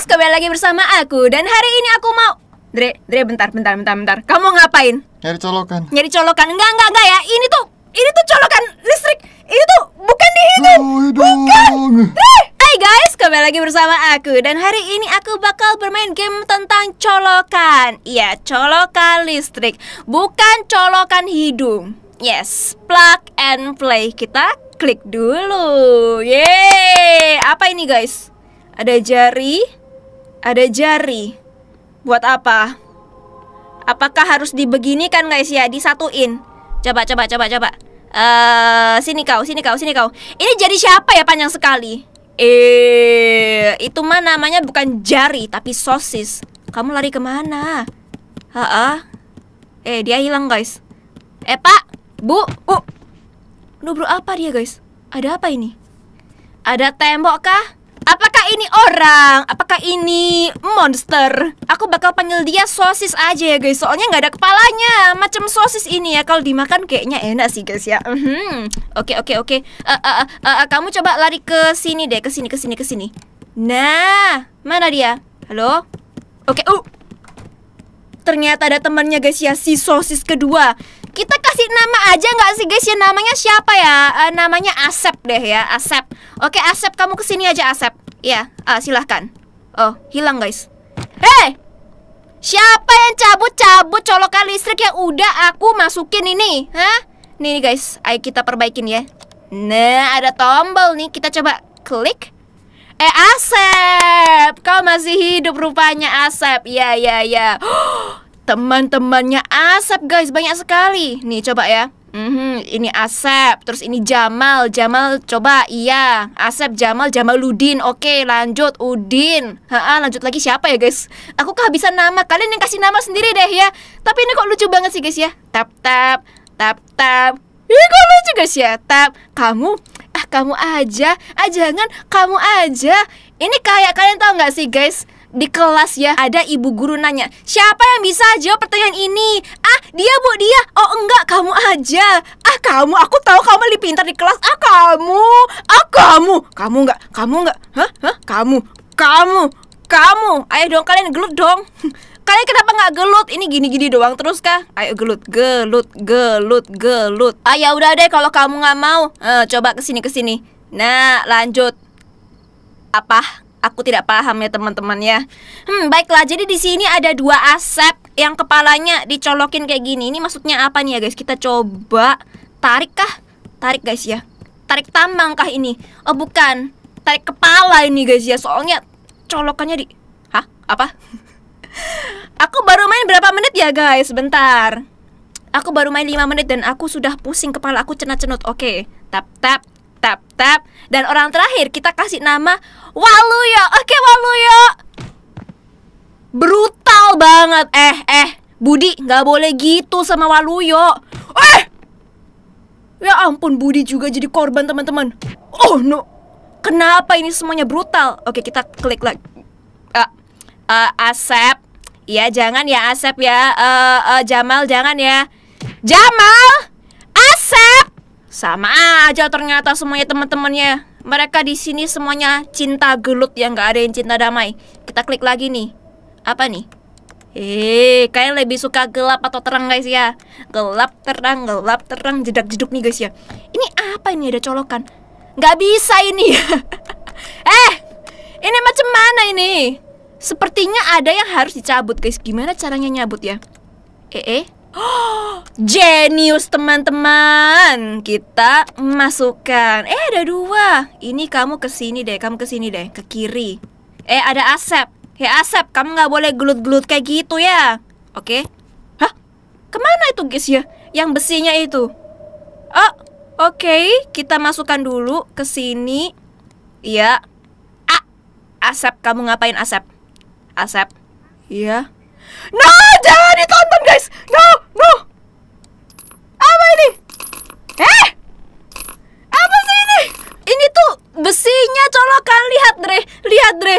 guys, kembali lagi bersama aku Dan hari ini aku mau Dre, Dre bentar, bentar, bentar, bentar Kamu ngapain? Nyari colokan Nyari colokan, enggak, enggak, enggak ya Ini tuh, ini tuh colokan listrik Ini tuh bukan di Oh, Bukan Dre Hai guys, kembali lagi bersama aku Dan hari ini aku bakal bermain game tentang colokan Iya, colokan listrik Bukan colokan hidung Yes, plug and play Kita klik dulu Yeay, apa ini guys? Ada jari, ada jari. Buat apa? Apakah harus dibeginikan guys ya? Disatuin. Coba, coba, coba, coba. Uh, sini kau, sini kau, sini kau. Ini jari siapa ya panjang sekali? Eh, itu mah namanya bukan jari tapi sosis. Kamu lari kemana? Ha? Eh, dia hilang guys. Eh pak, bu, uh. Nubruk apa dia guys? Ada apa ini? Ada tembok kah? Apakah ini orang? Apakah ini monster? Aku bakal panggil dia sosis aja ya guys. Soalnya nggak ada kepalanya. Macam sosis ini ya. Kalau dimakan kayaknya enak sih guys ya. Mhm. Oke oke oke. Eh, eh, eh, kamu coba lari ke sini deh. Ke sini ke sini ke sini. Nah, mana dia? Halo? Oke. Okay. Uh. Ternyata ada temannya guys ya. Si sosis kedua kita kasih nama aja nggak sih guys ya namanya siapa ya uh, namanya Asep deh ya Asep oke Asep kamu kesini aja Asep Iya, yeah, uh, silahkan. Oh, hilang guys. Hei! Siapa yang cabut-cabut colokan listrik yang udah aku masukin ini? Hah? Nih guys, ayo kita perbaikin ya. Nah, ada tombol nih. Kita coba klik. Eh, Asep! Kau masih hidup rupanya, Asep. Ya, ya, ya. Teman-temannya Asep, guys. Banyak sekali. Nih, coba ya. Mm-hmm, ini Asep, terus ini Jamal, Jamal coba iya, Asep, Jamal, Jamal Udin, oke lanjut Udin, ha lanjut lagi siapa ya guys? Aku kehabisan nama, kalian yang kasih nama sendiri deh ya. Tapi ini kok lucu banget sih guys ya, tap tap, tap tap, ini kok lucu guys ya, tap, kamu, ah kamu aja, ah jangan, kamu aja. Ini kayak kalian tau nggak sih guys? di kelas ya ada ibu guru nanya siapa yang bisa jawab pertanyaan ini ah dia bu dia oh enggak kamu aja ah kamu aku tahu kamu lebih pintar di kelas ah kamu ah kamu kamu enggak kamu enggak hah hah kamu kamu kamu ayo dong kalian gelut dong kalian kenapa nggak gelut ini gini-gini doang terus kah ayo gelut gelut gelut gelut ah ya udah deh kalau kamu nggak mau eh, coba kesini kesini nah lanjut apa aku tidak paham ya teman-teman ya. Hmm, baiklah. Jadi di sini ada dua asep yang kepalanya dicolokin kayak gini. Ini maksudnya apa nih ya, guys? Kita coba tarik kah? Tarik guys ya. Tarik tambang kah ini? Oh, bukan. Tarik kepala ini guys ya. Soalnya colokannya di Hah? Apa? aku baru main berapa menit ya, guys? Bentar. Aku baru main 5 menit dan aku sudah pusing kepala aku cenat-cenut. Oke. Okay. Tap tap tap tap dan orang terakhir kita kasih nama Waluyo. Oke, Waluyo. Brutal banget. Eh, eh, Budi nggak boleh gitu sama Waluyo. Eh! Ya ampun, Budi juga jadi korban teman-teman. Oh no, kenapa ini semuanya brutal? Oke, kita klik lagi. Uh, uh, Asep, ya jangan ya Asep ya. Uh, uh, Jamal jangan ya. Jamal, Asep. Sama aja ternyata semuanya teman-temannya. Mereka di sini semuanya cinta gelut yang nggak ada yang cinta damai. Kita klik lagi nih. Apa nih? Eh, kalian lebih suka gelap atau terang guys ya? Gelap terang, gelap terang, jedak jeduk nih guys ya. Ini apa ini ada colokan? Gak bisa ini. eh, ini macam mana ini? Sepertinya ada yang harus dicabut guys. Gimana caranya nyabut ya? Eh, eh. Genius teman-teman Kita masukkan Eh ada dua Ini kamu ke sini deh Kamu ke sini deh Ke kiri Eh ada Asep Hei Asep Kamu gak boleh gelut-gelut kayak gitu ya Oke okay. Hah? Kemana itu guys ya? Yang besinya itu Oh oke okay. Kita masukkan dulu ke sini Iya Ah Asep Kamu ngapain Asep? Asep Iya No jangan ditonton guys No ini? Eh? Apa sih ini? Ini tuh besinya colokan lihat Dre, lihat Dre.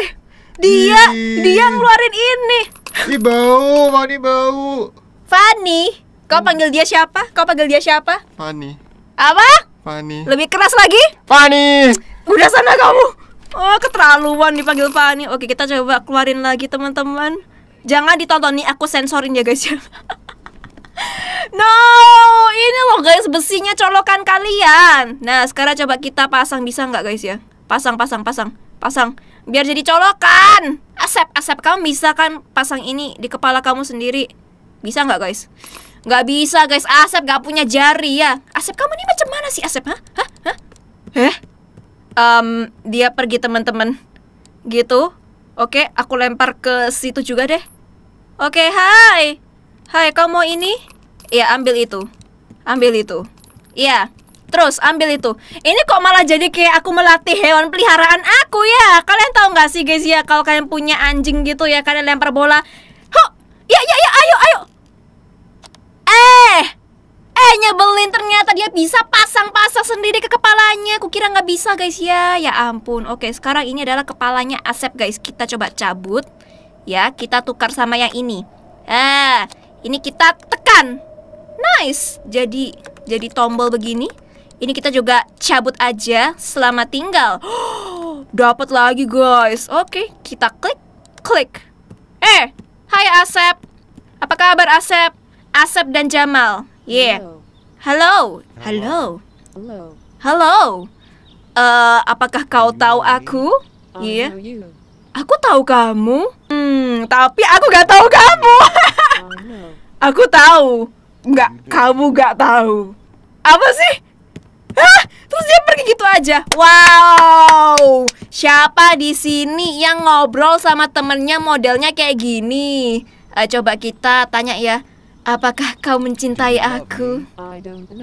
Dia Ih. dia ngeluarin ini. Ini bau, Fanny bau. Fanny, kau hmm. panggil dia siapa? Kau panggil dia siapa? Fanny. Apa? Fanny. Lebih keras lagi? Fanny. Udah sana kamu. Oh, keterlaluan dipanggil Fanny. Oke, kita coba keluarin lagi teman-teman. Jangan ditonton nih, aku sensorin ya guys ya. No, ini loh guys besinya colokan kalian. Nah, sekarang coba kita pasang bisa nggak guys ya? Pasang, pasang, pasang, pasang. Biar jadi colokan. Asep, asep kamu bisa kan pasang ini di kepala kamu sendiri? Bisa nggak guys? Nggak bisa guys. Asep nggak punya jari ya. Asep kamu ini macam mana sih Asep? Hah? Hah? Eh? Um, dia pergi teman-teman. Gitu. Oke, aku lempar ke situ juga deh. Oke, hai. Hai, kamu mau ini? Iya, ambil itu. Ambil itu. Iya. Terus ambil itu. Ini kok malah jadi kayak aku melatih hewan peliharaan aku ya. Kalian tahu nggak sih guys ya kalau kalian punya anjing gitu ya kalian lempar bola. Ho, ya ya ya ayo ayo. Eh, eh nyebelin ternyata dia bisa pasang-pasang sendiri ke kepalanya. Kukira nggak bisa guys ya. Ya ampun. Oke sekarang ini adalah kepalanya Asep guys. Kita coba cabut. Ya kita tukar sama yang ini. Eh, ini kita tekan. Nice. Jadi jadi tombol begini. Ini kita juga cabut aja selama tinggal. dapat lagi guys. Oke, kita klik klik. Eh, hai Asep. Apa kabar Asep? Asep dan Jamal. Yeah. Halo. Halo. Halo. Halo. Uh, eh, apakah kau tahu aku? Iya. Yeah. Aku tahu kamu. Hmm, tapi aku gak tahu kamu. Oh, aku tahu nggak gitu. kamu nggak tahu apa sih Hah? Terus dia pergi gitu aja. Wow. Siapa di sini yang ngobrol sama temennya modelnya kayak gini? Uh, coba kita tanya ya. Apakah kau mencintai aku?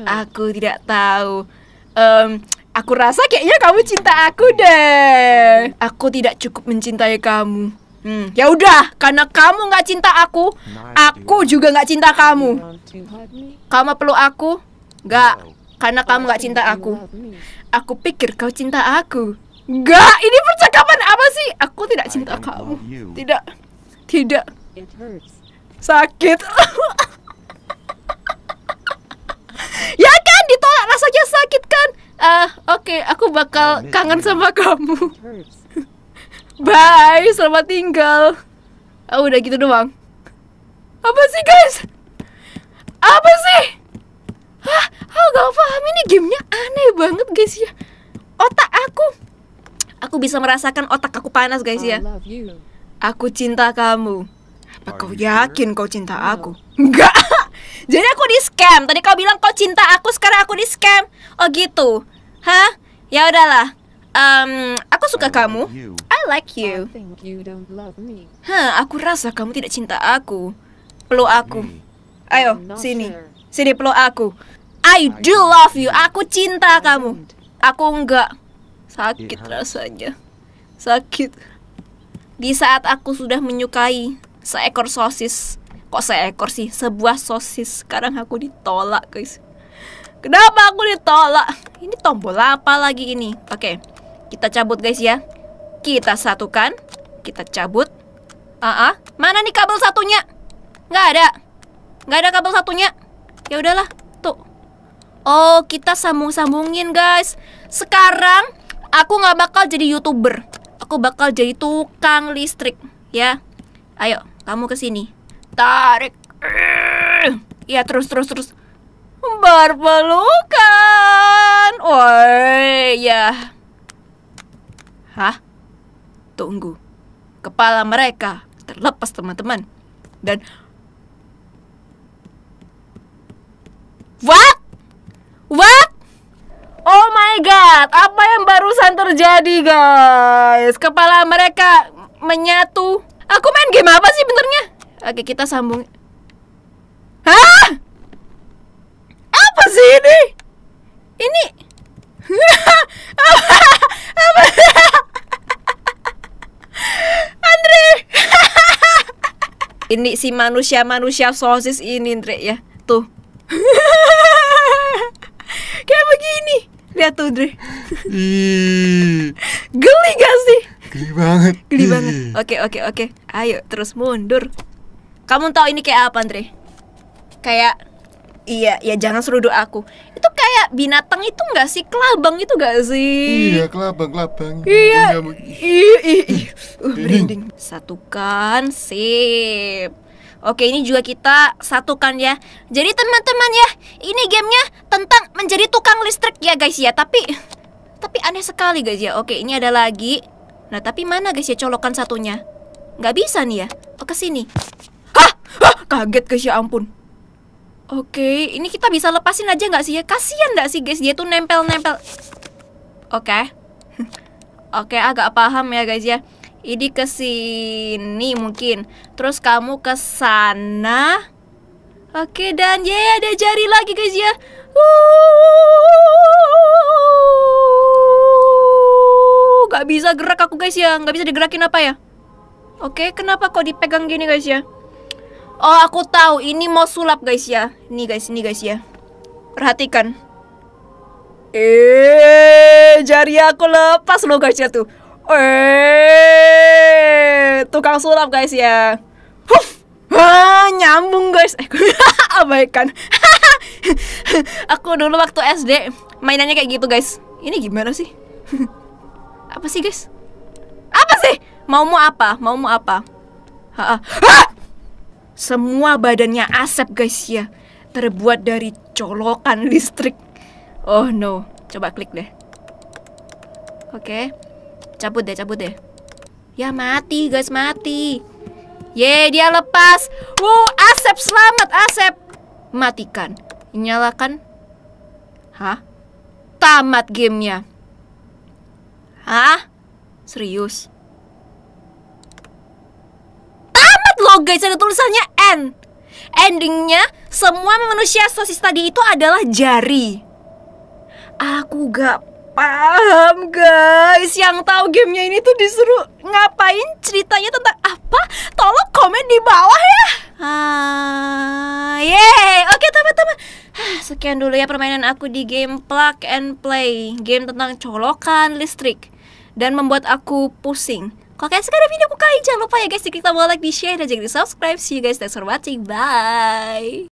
Aku tidak tahu. Um, aku rasa kayaknya kamu cinta aku deh. Aku tidak cukup mencintai kamu. Hmm, ya udah, karena kamu nggak cinta aku, nah, aku iya. juga nggak cinta kamu. Kamu perlu aku? Nggak, karena kamu nggak cinta aku. Aku pikir kau cinta aku. Nggak, ini percakapan apa sih? Aku tidak cinta kamu. Tidak, tidak. Sakit. ya kan, ditolak rasanya sakit kan? Ah, uh, oke, okay, aku bakal nah, kangen sama kamu. Bye, selamat tinggal. Oh, udah gitu doang. Apa sih, guys? Apa sih? Hah, aku gak paham ini gamenya aneh banget, guys ya. Otak aku. Aku bisa merasakan otak aku panas, guys ya. Aku cinta kamu. Apa kau yakin kau cinta aku? Enggak. Jadi aku di scam. Tadi kau bilang kau cinta aku, sekarang aku di scam. Oh gitu. Hah? Ya udahlah. Um, aku suka kamu. I like you. Hah, aku rasa kamu tidak cinta aku. Peluk aku. Ayo, sini. Sini peluk aku. I do love you. Aku cinta kamu. Aku enggak. Sakit rasanya. Sakit. Di saat aku sudah menyukai seekor sosis. Kok seekor sih? Sebuah sosis. Sekarang aku ditolak, guys. Kenapa aku ditolak? Ini tombol apa lagi ini? Oke. Okay. Kita cabut guys ya. Kita satukan. Kita cabut. Ah, uh -uh. mana nih kabel satunya? Nggak ada. Nggak ada kabel satunya. Ya udahlah, tuh. Oh, kita sambung-sambungin guys. Sekarang aku nggak bakal jadi youtuber. Aku bakal jadi tukang listrik, ya. Ayo, kamu kesini Tarik. Ya terus terus terus berpelukan. Woi, ya. Hah? Tunggu. Kepala mereka terlepas, teman-teman. Dan... What? What? Oh my god, apa yang barusan terjadi, guys? Kepala mereka menyatu. Aku main game apa sih benernya? Oke, kita sambung. Hah? Apa sih ini? Ini Ini si manusia-manusia sosis ini, Andre ya. Tuh. Kayak begini. Lihat tuh, Andre Geli gak sih? Geli banget. Geli banget. Oke, oke, oke. Ayo terus mundur. Kamu tahu ini kayak apa, Andre? Kayak iya, ya jangan seruduk aku itu kayak binatang itu nggak sih kelabang itu nggak sih iya kelabang kelabang iya iya iya merinding satukan sip Oke ini juga kita satukan ya Jadi teman-teman ya Ini gamenya tentang menjadi tukang listrik ya guys ya Tapi Tapi aneh sekali guys ya Oke ini ada lagi Nah tapi mana guys ya colokan satunya Nggak bisa nih ya Oh kesini Hah! Hah! Kaget guys ya ampun Oke, ini kita bisa lepasin aja nggak sih ya? Kasian nggak sih guys, dia tuh nempel-nempel. Oke. Oke, agak paham ya guys ya. Ini ke sini mungkin. Terus kamu ke sana. Oke, dan ya yeah, ada jari lagi guys ya. Gak bisa gerak aku guys ya, gak bisa digerakin apa ya. Oke, kenapa kok dipegang gini guys ya? Oh, aku tahu. Ini mau sulap, guys ya. Nih guys, ini guys ya. Perhatikan. Eh, jari aku lepas loh guys ya tuh. Eh, tukang sulap guys ya. Huh Ah, nyambung guys. Abaikan. aku dulu waktu SD mainannya kayak gitu guys. Ini gimana sih? apa sih guys? Apa sih? Mau mau apa? Mau mau apa? Ha -ha. Ah! Ha! Semua badannya asap guys ya. Terbuat dari colokan listrik. Oh no. Coba klik deh. Oke. Okay. Cabut deh, cabut deh. Ya mati guys, mati. Ye, dia lepas. Wow, Asep selamat, Asep. Matikan. Nyalakan. Hah? Tamat gamenya. Hah? Serius? loh guys ada tulisannya end Endingnya semua manusia sosis tadi itu adalah jari Aku gak paham guys Yang tahu gamenya ini tuh disuruh ngapain ceritanya tentang apa Tolong komen di bawah ya ah, yeah Oke teman-teman ah, Sekian dulu ya permainan aku di game Plug and Play Game tentang colokan listrik Dan membuat aku pusing kalau sekarang video aku kali, jangan lupa ya guys, di klik tombol like, di share, dan jangan di subscribe. See you guys next for watching. Bye!